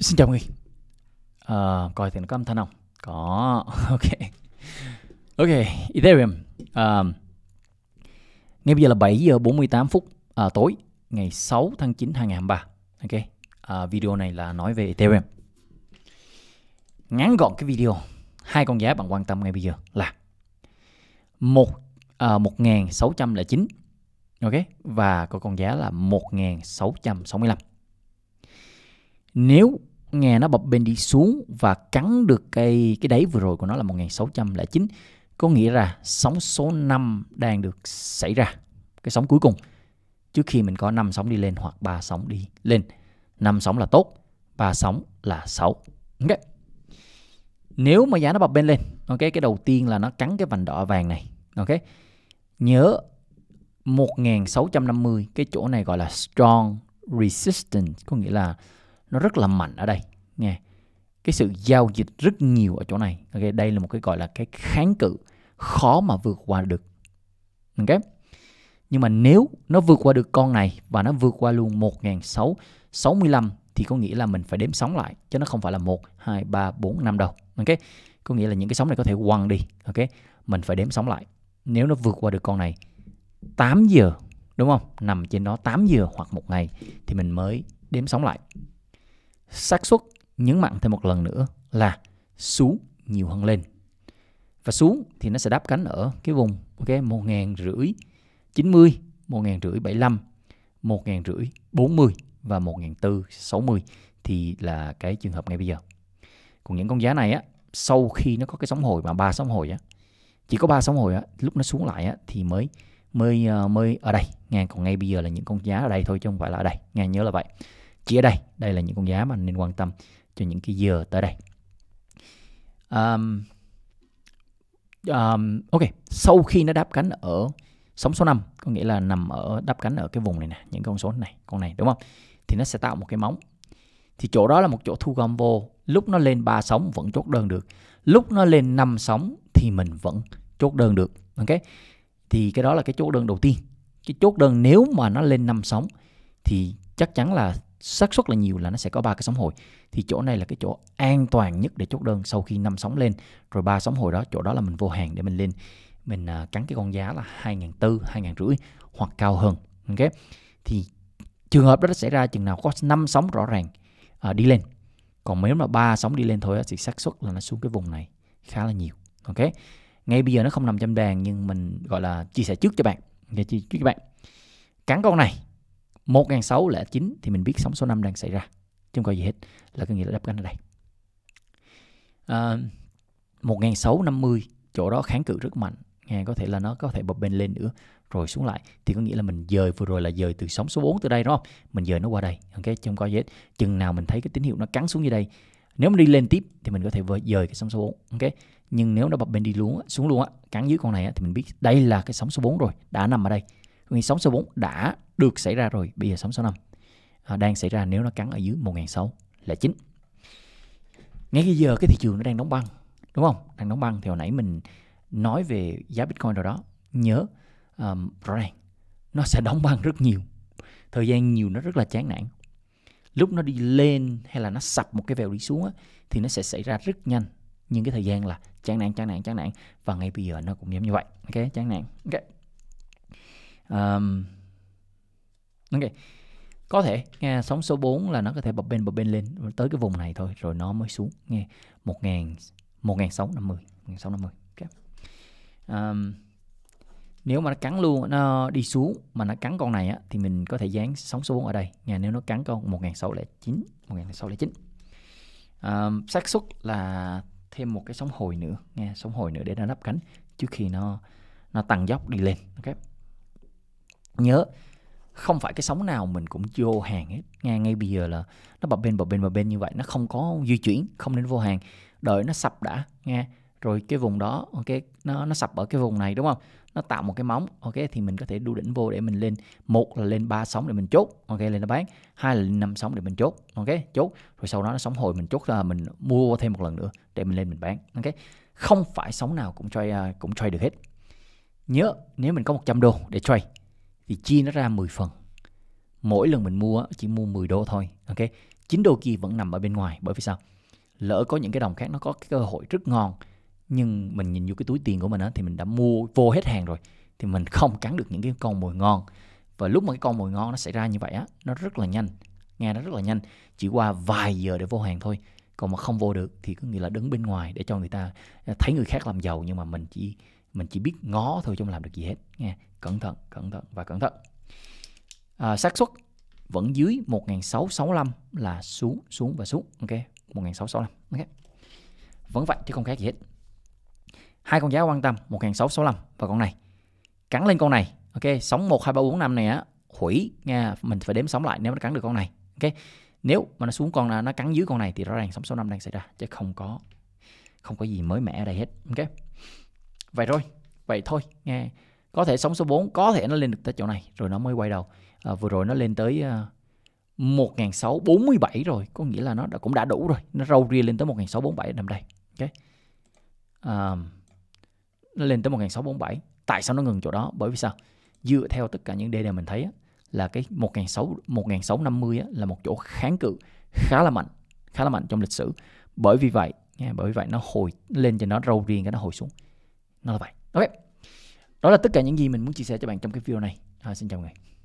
Xin chào mọi người à, Coi tiếng cam thanh không? Có Ok Ok Ethereum à, Ngay bây giờ là 7 giờ 48 phút à, tối Ngày 6 tháng 9 2023 Ok à, Video này là nói về Ethereum Ngắn gọn cái video hai con giá bạn quan tâm ngay bây giờ là một à, 1609 ok và có con giá là 1665 nếu nghe nó bập bên đi xuống và cắn được cái cái đáy vừa rồi của nó là 1609 có nghĩa là sóng số 5 đang được xảy ra cái sóng cuối cùng trước khi mình có 5 sóng đi lên hoặc 3 sóng đi lên 5 sóng là tốt 3 sóng là xấu ok nếu mà giá nó bập bên lên ok cái đầu tiên là nó cắn cái vành đỏ vàng này ok nhớ 1650 cái chỗ này gọi là strong resistance có nghĩa là nó rất là mạnh ở đây nghe cái sự giao dịch rất nhiều ở chỗ này ok đây là một cái gọi là cái kháng cự khó mà vượt qua được ok nhưng mà nếu nó vượt qua được con này và nó vượt qua luôn 1665 thì có nghĩa là mình phải đếm sóng lại chứ nó không phải là 1 2 3 4 5 đâu. Ok. Có nghĩa là những cái sóng này có thể quăng đi, ok? Mình phải đếm sóng lại. Nếu nó vượt qua được con này 8 giờ đúng không? Nằm trên đó 8 giờ hoặc một ngày thì mình mới đếm sóng lại xác suất nhấn mạnh thêm một lần nữa là xuống nhiều hơn lên và xuống thì nó sẽ đáp cánh ở cái vùng ok một ngàn rưỡi chín mươi một ngàn rưỡi bảy mươi một ngàn rưỡi bốn mươi và một ngàn tư sáu mươi thì là cái trường hợp ngay bây giờ còn những con giá này á sau khi nó có cái sóng hồi mà ba sóng hồi á chỉ có ba sóng hồi á lúc nó xuống lại á thì mới mới ờ, mới ở đây ngang còn ngay bây giờ là những con giá ở đây thôi chứ không phải là ở đây ngang nhớ là vậy chỉ ở đây đây là những con giá mà anh nên quan tâm cho những cái giờ tới đây um, um, ok sau khi nó đáp cánh ở sóng số 5 có nghĩa là nằm ở đáp cánh ở cái vùng này nè những con số này con này đúng không thì nó sẽ tạo một cái móng thì chỗ đó là một chỗ thu gom vô lúc nó lên ba sóng vẫn chốt đơn được lúc nó lên năm sóng thì mình vẫn chốt đơn được ok thì cái đó là cái chốt đơn đầu tiên cái chốt đơn nếu mà nó lên năm sóng thì chắc chắn là xác suất là nhiều là nó sẽ có ba cái sóng hồi thì chỗ này là cái chỗ an toàn nhất để chốt đơn sau khi năm sóng lên rồi ba sóng hồi đó chỗ đó là mình vô hàng để mình lên mình à, cắn cái con giá là hai ngàn tư hai ngàn rưỡi hoặc cao hơn ok thì trường hợp đó nó xảy ra chừng nào có năm sóng rõ ràng à, đi lên còn nếu mà ba sóng đi lên thôi thì xác suất là nó xuống cái vùng này khá là nhiều ok ngay bây giờ nó không nằm trong đàn nhưng mình gọi là chia sẻ trước cho bạn nghe chia trước cho bạn cắn con này 1006 là 9 thì mình biết sóng số 5 đang xảy ra. Chứ không có gì hết. Là có nghĩa là đáp án ở đây. À, 1650 chỗ đó kháng cự rất mạnh nghe có thể là nó có thể bập bên lên nữa rồi xuống lại thì có nghĩa là mình dời vừa rồi là dời từ sóng số 4 từ đây đúng không mình dời nó qua đây ok trong coi hết chừng nào mình thấy cái tín hiệu nó cắn xuống như đây nếu mà đi lên tiếp thì mình có thể dời cái sóng số 4 ok nhưng nếu nó bập bên đi luôn xuống luôn á cắn dưới con này á, thì mình biết đây là cái sóng số 4 rồi đã nằm ở đây có nghĩa sóng số 4 đã được xảy ra rồi bây giờ 665 à, ờ, đang xảy ra nếu nó cắn ở dưới 1.600 là chính ngay bây giờ cái thị trường nó đang đóng băng đúng không đang đóng băng thì hồi nãy mình nói về giá bitcoin rồi đó nhớ um, rõ ràng nó sẽ đóng băng rất nhiều thời gian nhiều nó rất là chán nản lúc nó đi lên hay là nó sập một cái vèo đi xuống á, thì nó sẽ xảy ra rất nhanh nhưng cái thời gian là chán nản chán nản chán nản và ngay bây giờ nó cũng giống như vậy ok chán nản ok um, ok có thể nghe sóng số 4 là nó có thể bập bên bập bên lên tới cái vùng này thôi rồi nó mới xuống nghe 1000 1650 1650 okay. um, nếu mà nó cắn luôn nó đi xuống mà nó cắn con này á thì mình có thể dán sóng số 4 ở đây nghe nếu nó cắn con 1609 1609 um, xác suất là thêm một cái sóng hồi nữa nghe sóng hồi nữa để nó đắp cánh trước khi nó nó tăng dốc đi lên ok nhớ không phải cái sóng nào mình cũng vô hàng hết nghe ngay bây giờ là nó bập bên bập bên bập bên như vậy nó không có di chuyển không nên vô hàng đợi nó sập đã nghe rồi cái vùng đó ok nó nó sập ở cái vùng này đúng không nó tạo một cái móng ok thì mình có thể đu đỉnh vô để mình lên một là lên ba sóng để mình chốt ok lên nó bán hai là lên năm sóng để mình chốt ok chốt rồi sau đó nó sóng hồi mình chốt là mình mua thêm một lần nữa để mình lên mình bán ok không phải sóng nào cũng trade à, cũng trade được hết nhớ nếu mình có 100 đô để trade thì chia nó ra 10 phần mỗi lần mình mua chỉ mua 10 đô thôi ok 9 đô kia vẫn nằm ở bên ngoài bởi vì sao lỡ có những cái đồng khác nó có cái cơ hội rất ngon nhưng mình nhìn vô cái túi tiền của mình á thì mình đã mua vô hết hàng rồi thì mình không cắn được những cái con mồi ngon và lúc mà cái con mồi ngon nó xảy ra như vậy á nó rất là nhanh nghe nó rất là nhanh chỉ qua vài giờ để vô hàng thôi còn mà không vô được thì có nghĩa là đứng bên ngoài để cho người ta à, thấy người khác làm giàu nhưng mà mình chỉ mình chỉ biết ngó thôi chứ không làm được gì hết nha cẩn thận cẩn thận và cẩn thận à, xác suất vẫn dưới 1665 là xuống xuống và xuống ok 1665 ok vẫn vậy chứ không khác gì hết hai con giá quan tâm 1665 và con này cắn lên con này ok sóng 1 2 3 4 5 này á hủy nha mình phải đếm sóng lại nếu nó cắn được con này ok nếu mà nó xuống con nó cắn dưới con này thì rõ ràng sóng số 5 đang xảy ra chứ không có không có gì mới mẻ ở đây hết ok vậy thôi vậy thôi nghe có thể sóng số 4 có thể nó lên được tới chỗ này rồi nó mới quay đầu à, vừa rồi nó lên tới à, uh, 1647 rồi có nghĩa là nó đã, cũng đã đủ rồi nó râu ria lên tới 1647 nằm đây ok à, nó lên tới 1647 tại sao nó ngừng chỗ đó bởi vì sao dựa theo tất cả những data mình thấy là cái 1600 1650 á, là một chỗ kháng cự khá là mạnh khá là mạnh trong lịch sử bởi vì vậy nghe, bởi vì vậy nó hồi lên cho nó râu riêng cái nó hồi xuống nó là vậy ok đó là tất cả những gì mình muốn chia sẻ cho bạn trong cái video này à, xin chào mọi người